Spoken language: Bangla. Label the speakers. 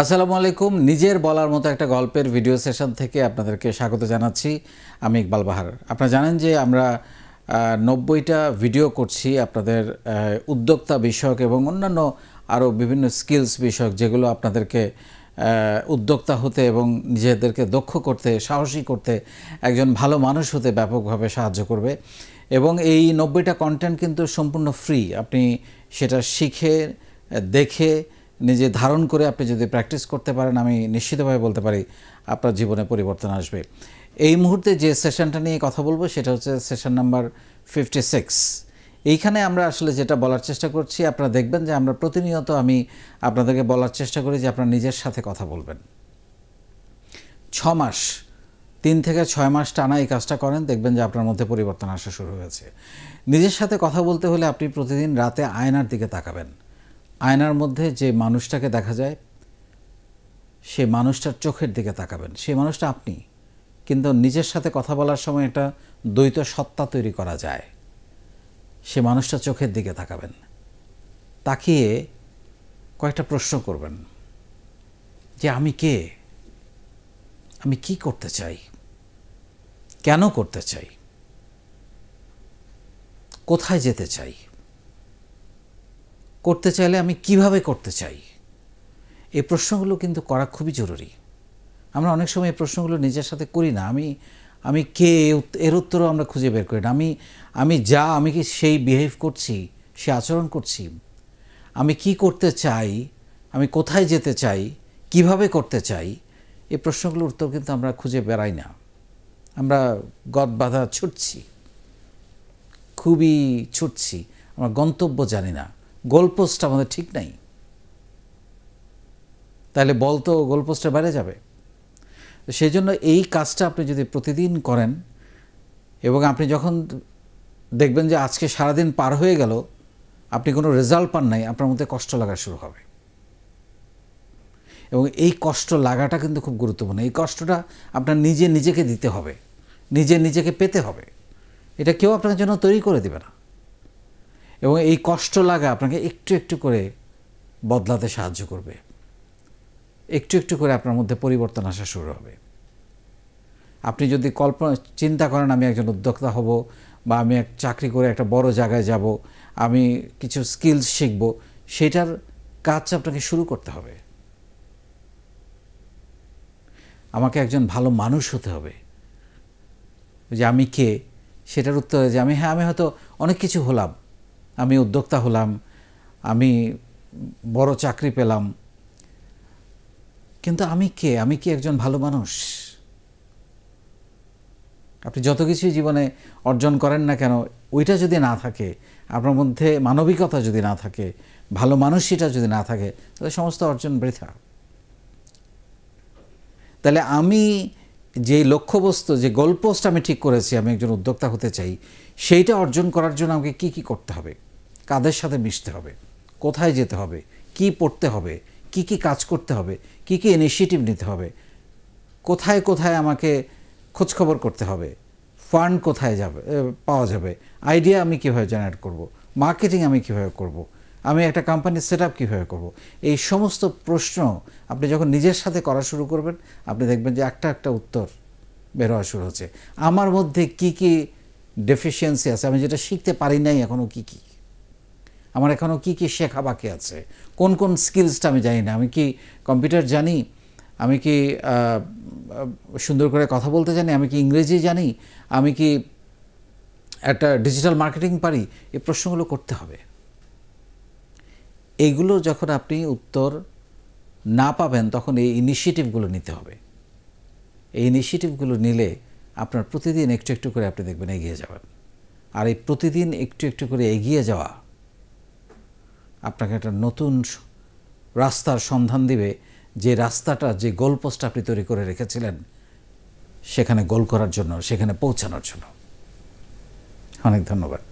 Speaker 1: আসসালামু আলাইকুম নিজের বলার মতো একটা গল্পের ভিডিও সেশন থেকে আপনাদেরকে স্বাগত জানাচ্ছি আমি ইকবাল বাহার আপনারা জানেন যে আমরা নব্বইটা ভিডিও করছি আপনাদের উদ্যোক্তা বিষয়ক এবং অন্যান্য আরও বিভিন্ন স্কিলস বিষয়ক যেগুলো আপনাদেরকে উদ্যোক্তা হতে এবং নিজেদেরকে দক্ষ করতে সাহসী করতে একজন ভালো মানুষ হতে ব্যাপকভাবে সাহায্য করবে এবং এই নব্বইটা কন্টেন্ট কিন্তু সম্পূর্ণ ফ্রি আপনি সেটা শিখে দেখে নিজে ধারণ করে আপনি যদি প্র্যাকটিস করতে পারেন আমি নিশ্চিতভাবে বলতে পারি আপনার জীবনে পরিবর্তন আসবে এই মুহূর্তে যে সেশনটা নিয়ে কথা বলবো সেটা হচ্ছে সেশন নাম্বার ফিফটি সিক্স এইখানে আমরা আসলে যেটা বলার চেষ্টা করছি আপনারা দেখবেন যে আমরা প্রতিনিয়ত আমি আপনাদেরকে বলার চেষ্টা করি যে আপনারা নিজের সাথে কথা বলবেন ছ মাস তিন থেকে ছয় মাস টানা এই কাজটা করেন দেখবেন যে আপনার মধ্যে পরিবর্তন আসা শুরু হয়েছে নিজের সাথে কথা বলতে হলে আপনি প্রতিদিন রাতে আয়নার দিকে তাকাবেন আয়নার মধ্যে যে মানুষটাকে দেখা যায় সে মানুষটার চোখের দিকে তাকাবেন সেই মানুষটা আপনি কিন্তু নিজের সাথে কথা বলার সময় একটা দ্বৈত সত্তা তৈরি করা যায় সে মানুষটা চোখের দিকে তাকাবেন তাকিয়ে কয়েকটা প্রশ্ন করবেন যে আমি কে আমি কি করতে চাই কেন করতে চাই কোথায় যেতে চাই করতে চাইলে আমি কিভাবে করতে চাই এই প্রশ্নগুলো কিন্তু করা খুবই জরুরি আমরা অনেক সময় এই প্রশ্নগুলো নিজের সাথে করি না আমি আমি কে এর উত্তরও আমরা খুঁজে বের করি না আমি আমি যা আমি কি সেই বিহেভ করছি সে আচরণ করছি আমি কি করতে চাই আমি কোথায় যেতে চাই কিভাবে করতে চাই এই প্রশ্নগুলোর উত্তর কিন্তু আমরা খুঁজে বেড়াই না আমরা গদ বাধা ছুটছি খুবই ছুটছি আমরা গন্তব্য জানি না গোলপোস্ট আমাদের ঠিক নাই তাহলে বল তো গোলপোস্টের বাইরে যাবে সেই জন্য এই কাজটা আপনি যদি প্রতিদিন করেন এবং আপনি যখন দেখবেন যে আজকে সারাদিন পার হয়ে গেল আপনি কোনো রেজাল্ট পান নাই আপনার মধ্যে কষ্ট লাগা শুরু হবে এবং এই কষ্ট লাগাটা কিন্তু খুব গুরুত্বপূর্ণ এই কষ্টটা আপনার নিজে নিজেকে দিতে হবে নিজে নিজেকে পেতে হবে এটা কেউ আপনার জন্য তৈরি করে দেবে না এবং এই কষ্ট লাগা আপনাকে একটু একটু করে বদলাতে সাহায্য করবে একটু একটু করে আপনার মধ্যে পরিবর্তন আসা শুরু হবে আপনি যদি কল্পনা চিন্তা করেন আমি একজন উদ্যোক্তা হব বা আমি এক চাকরি করে একটা বড় জায়গায় যাব আমি কিছু স্কিলস শিখব সেটার কাজ আপনাকে শুরু করতে হবে আমাকে একজন ভালো মানুষ হতে হবে যে আমি কে সেটার উত্তর যে আমি হ্যাঁ আমি হয়তো অনেক কিছু হলাম আমি উদ্যোক্তা হলাম আমি বড় চাকরি পেলাম কিন্তু আমি কে আমি কি একজন ভালো মানুষ আপনি যত কিছুই জীবনে অর্জন করেন না কেন ওইটা যদি না থাকে আপনার মধ্যে মানবিকতা যদি না থাকে ভালো মানুষ সেটা যদি না থাকে তাহলে সমস্ত অর্জন বৃথা তাহলে আমি যে লক্ষ্যবস্তু যে গোলপোস্ট আমি ঠিক করেছি আমি একজন উদ্যোক্তা হতে চাই সেইটা অর্জন করার জন্য আমাকে কি কি করতে হবে কাদের সাথে মিশতে হবে কোথায় যেতে হবে কি পড়তে হবে কি কি কাজ করতে হবে কি কি ইনিশিয়েটিভ নিতে হবে কোথায় কোথায় আমাকে খোঁজখবর করতে হবে ফান্ড কোথায় যাবে পাওয়া যাবে আইডিয়া আমি কীভাবে জেনারেট করব মার্কেটিং আমি কীভাবে করবো আমি একটা কোম্পানি সেট আপ কীভাবে করবো এই সমস্ত প্রশ্ন আপনি যখন নিজের সাথে করা শুরু করবেন আপনি দেখবেন যে একটা একটা উত্তর বের হওয়া শুরু হচ্ছে আমার মধ্যে কি কি ডেফিসিয়েন্সি আছে আমি যেটা শিখতে পারি নাই এখনও কি কী আমার এখনও কি কি শেখা বাকি আছে কোন কোন স্কিলসটা আমি জানি না আমি কি কম্পিউটার জানি আমি কি সুন্দর করে কথা বলতে জানি আমি কি ইংরেজি জানি আমি কি একটা ডিজিটাল মার্কেটিং পারি এই প্রশ্নগুলো করতে হবে এগুলো যখন আপনি উত্তর না পাবেন তখন এই ইনিশিয়েটিভগুলো নিতে হবে এই ইনিশিয়েটিভগুলো নিলে আপনার প্রতিদিন একটু একটু করে আপনি দেখবেন এগিয়ে যাবেন আর এই প্রতিদিন একটু একটু করে এগিয়ে যাওয়া আপনাকে একটা নতুন রাস্তার সন্ধান দিবে যে রাস্তাটা যে গোল পোস্ট আপনি তৈরি করে রেখেছিলেন সেখানে গোল করার জন্য সেখানে পৌঁছানোর জন্য অনেক ধন্যবাদ